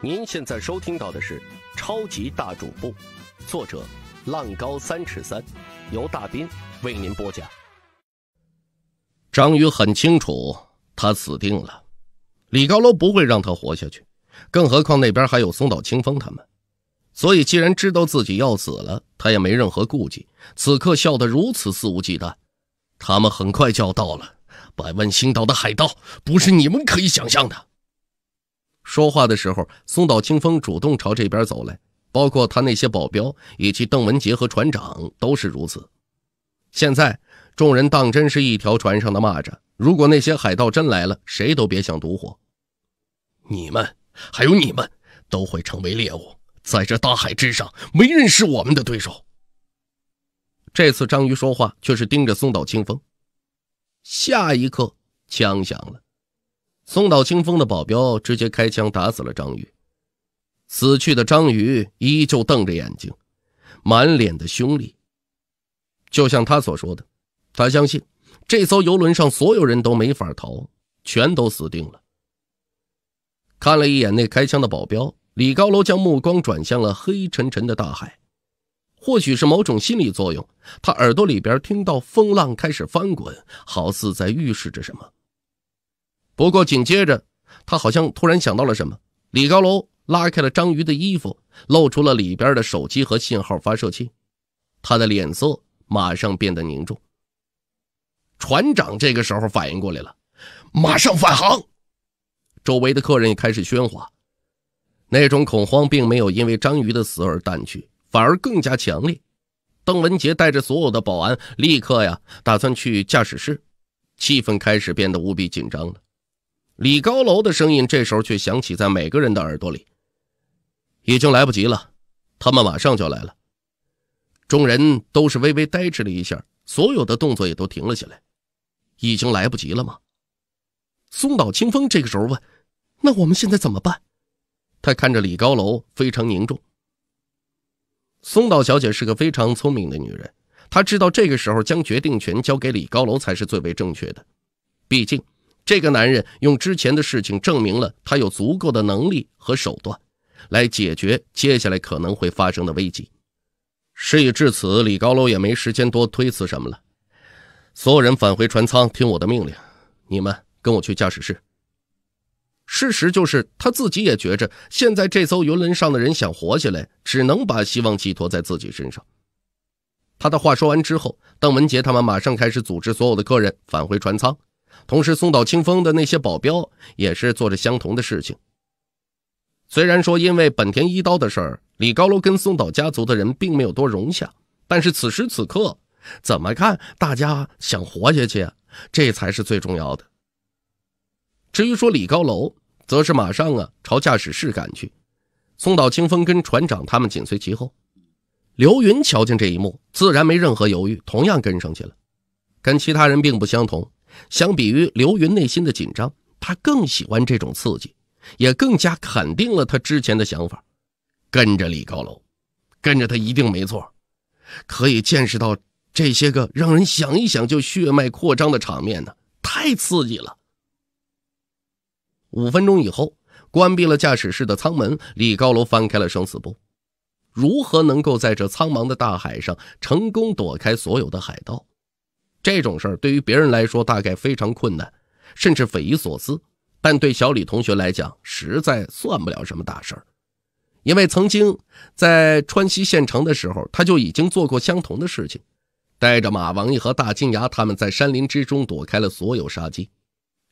您现在收听到的是《超级大主播》，作者浪高三尺三，由大斌为您播讲。张宇很清楚，他死定了。李高楼不会让他活下去，更何况那边还有松岛清风他们。所以，既然知道自己要死了，他也没任何顾忌，此刻笑得如此肆无忌惮。他们很快就要到了，百万星岛的海盗不是你们可以想象的。说话的时候，松岛清风主动朝这边走来，包括他那些保镖以及邓文杰和船长都是如此。现在众人当真是一条船上的蚂蚱，如果那些海盗真来了，谁都别想独活。你们还有你们，都会成为猎物。在这大海之上，没人是我们的对手。这次章鱼说话却是盯着松岛清风。下一刻枪响了。松岛清风的保镖直接开枪打死了章鱼。死去的章鱼依旧瞪着眼睛，满脸的凶厉。就像他所说的，他相信这艘游轮上所有人都没法逃，全都死定了。看了一眼那开枪的保镖，李高楼将目光转向了黑沉沉的大海。或许是某种心理作用，他耳朵里边听到风浪开始翻滚，好似在预示着什么。不过紧接着，他好像突然想到了什么，李高楼拉开了章鱼的衣服，露出了里边的手机和信号发射器，他的脸色马上变得凝重。船长这个时候反应过来了，马上返航。周围的客人也开始喧哗，那种恐慌并没有因为章鱼的死而淡去，反而更加强烈。邓文杰带着所有的保安立刻呀，打算去驾驶室，气氛开始变得无比紧张了。李高楼的声音这时候却响起在每个人的耳朵里，已经来不及了，他们马上就来了。众人都是微微呆滞了一下，所有的动作也都停了下来。已经来不及了吗？松岛清风这个时候问：“那我们现在怎么办？”他看着李高楼，非常凝重。松岛小姐是个非常聪明的女人，她知道这个时候将决定权交给李高楼才是最为正确的，毕竟。这个男人用之前的事情证明了他有足够的能力和手段，来解决接下来可能会发生的危机。事已至此，李高楼也没时间多推辞什么了。所有人返回船舱，听我的命令。你们跟我去驾驶室。事实就是，他自己也觉着现在这艘游轮上的人想活下来，只能把希望寄托在自己身上。他的话说完之后，邓文杰他们马上开始组织所有的客人返回船舱。同时，松岛清风的那些保镖也是做着相同的事情。虽然说因为本田一刀的事儿，李高楼跟松岛家族的人并没有多融洽，但是此时此刻，怎么看大家想活下去，这才是最重要的。至于说李高楼，则是马上啊朝驾驶室赶去，松岛清风跟船长他们紧随其后。刘云瞧见这一幕，自然没任何犹豫，同样跟上去了，跟其他人并不相同。相比于刘云内心的紧张，他更喜欢这种刺激，也更加肯定了他之前的想法：跟着李高楼，跟着他一定没错，可以见识到这些个让人想一想就血脉扩张的场面呢，太刺激了。五分钟以后，关闭了驾驶室的舱门，李高楼翻开了生死簿，如何能够在这苍茫的大海上成功躲开所有的海盗？这种事儿对于别人来说大概非常困难，甚至匪夷所思，但对小李同学来讲，实在算不了什么大事儿。因为曾经在川西县城的时候，他就已经做过相同的事情，带着马王爷和大金牙他们在山林之中躲开了所有杀机。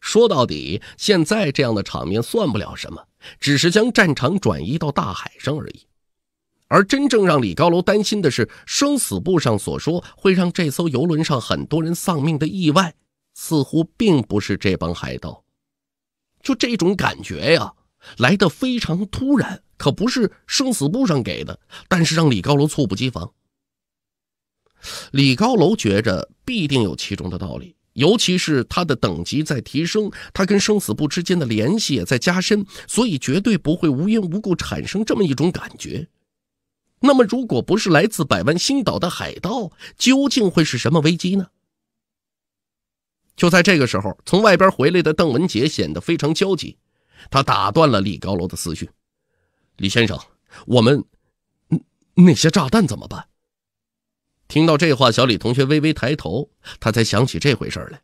说到底，现在这样的场面算不了什么，只是将战场转移到大海上而已。而真正让李高楼担心的是，生死簿上所说会让这艘游轮上很多人丧命的意外，似乎并不是这帮海盗。就这种感觉呀，来的非常突然，可不是生死簿上给的。但是让李高楼猝不及防。李高楼觉着必定有其中的道理，尤其是他的等级在提升，他跟生死簿之间的联系也在加深，所以绝对不会无缘无故产生这么一种感觉。那么，如果不是来自百万星岛的海盗，究竟会是什么危机呢？就在这个时候，从外边回来的邓文杰显得非常焦急，他打断了李高楼的思绪：“李先生，我们那些炸弹怎么办？”听到这话，小李同学微微抬头，他才想起这回事来。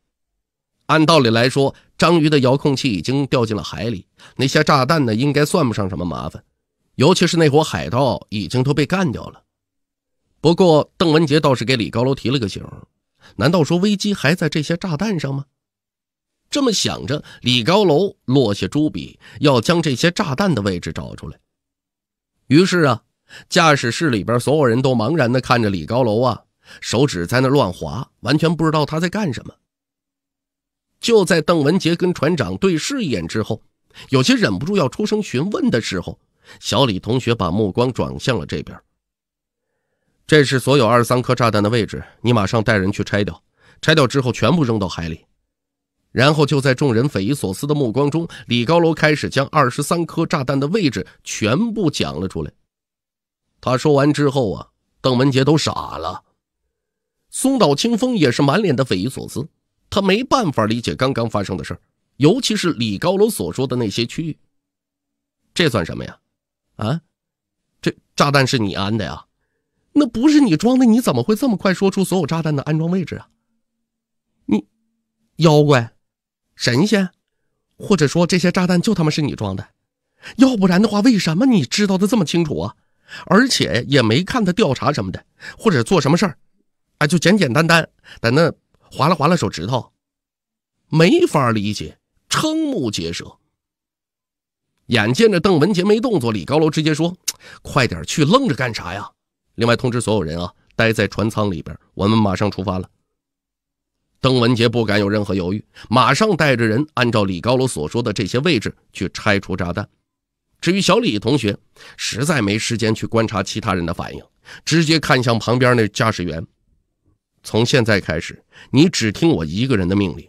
按道理来说，章鱼的遥控器已经掉进了海里，那些炸弹呢，应该算不上什么麻烦。尤其是那伙海盗已经都被干掉了，不过邓文杰倒是给李高楼提了个醒：难道说危机还在这些炸弹上吗？这么想着，李高楼落下朱笔，要将这些炸弹的位置找出来。于是啊，驾驶室里边所有人都茫然的看着李高楼啊，手指在那乱划，完全不知道他在干什么。就在邓文杰跟船长对视一眼之后，有些忍不住要出声询问的时候。小李同学把目光转向了这边。这是所有二十三颗炸弹的位置，你马上带人去拆掉。拆掉之后，全部扔到海里。然后就在众人匪夷所思的目光中，李高楼开始将二十三颗炸弹的位置全部讲了出来。他说完之后啊，邓文杰都傻了。松岛清风也是满脸的匪夷所思，他没办法理解刚刚发生的事尤其是李高楼所说的那些区域，这算什么呀？啊，这炸弹是你安的呀？那不是你装的，你怎么会这么快说出所有炸弹的安装位置啊？你，妖怪，神仙，或者说这些炸弹就他妈是你装的？要不然的话，为什么你知道的这么清楚啊？而且也没看他调查什么的，或者做什么事儿，啊，就简简单单在那划拉划拉手指头，没法理解，瞠目结舌。眼见着邓文杰没动作，李高楼直接说：“快点去，愣着干啥呀？”另外通知所有人啊，待在船舱里边，我们马上出发了。邓文杰不敢有任何犹豫，马上带着人按照李高楼所说的这些位置去拆除炸弹。至于小李同学，实在没时间去观察其他人的反应，直接看向旁边那驾驶员：“从现在开始，你只听我一个人的命令，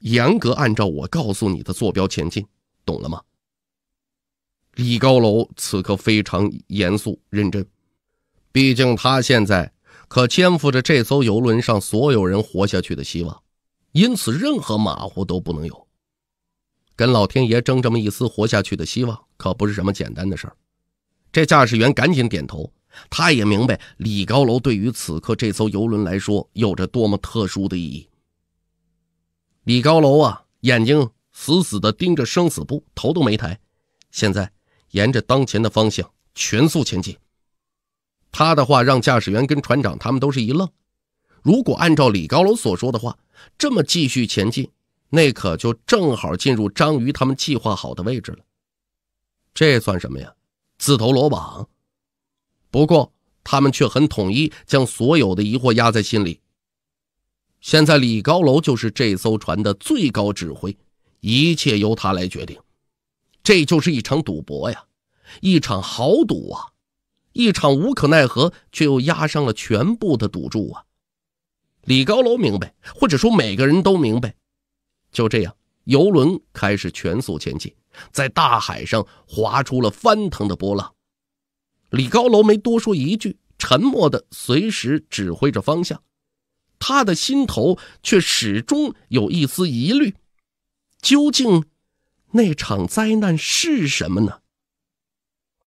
严格按照我告诉你的坐标前进，懂了吗？”李高楼此刻非常严肃认真，毕竟他现在可肩负着这艘游轮上所有人活下去的希望，因此任何马虎都不能有。跟老天爷争这么一丝活下去的希望，可不是什么简单的事儿。这驾驶员赶紧点头，他也明白李高楼对于此刻这艘游轮来说有着多么特殊的意义。李高楼啊，眼睛死死地盯着生死簿，头都没抬，现在。沿着当前的方向全速前进。他的话让驾驶员跟船长他们都是一愣。如果按照李高楼所说的话，这么继续前进，那可就正好进入章鱼他们计划好的位置了。这算什么呀？自投罗网。不过他们却很统一，将所有的疑惑压在心里。现在李高楼就是这艘船的最高指挥，一切由他来决定。这就是一场赌博呀，一场豪赌啊，一场无可奈何却又压上了全部的赌注啊！李高楼明白，或者说每个人都明白。就这样，游轮开始全速前进，在大海上划出了翻腾的波浪。李高楼没多说一句，沉默的随时指挥着方向，他的心头却始终有一丝疑虑：究竟？那场灾难是什么呢？